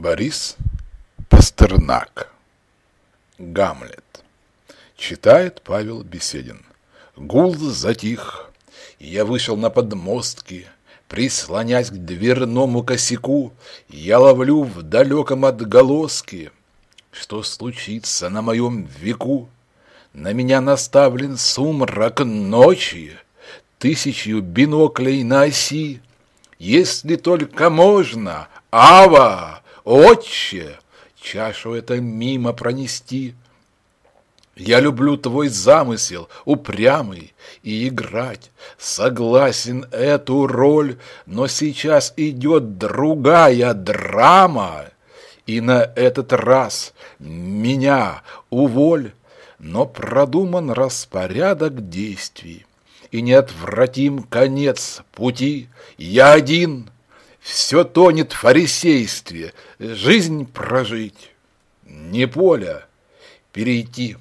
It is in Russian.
Борис Пастернак. Гамлет. Читает Павел Беседин. Гул затих, я вышел на подмостки, Прислонясь к дверному косяку, Я ловлю в далеком отголоске, Что случится на моем веку. На меня наставлен сумрак ночи, Тысячью биноклей на оси. Если только можно, Ава! «Отче!» Чашу это мимо пронести. Я люблю твой замысел, упрямый, и играть. Согласен эту роль, но сейчас идет другая драма. И на этот раз меня уволь, но продуман распорядок действий. И неотвратим конец пути. Я один — все тонет в фарисействе, жизнь прожить, не поля перейти.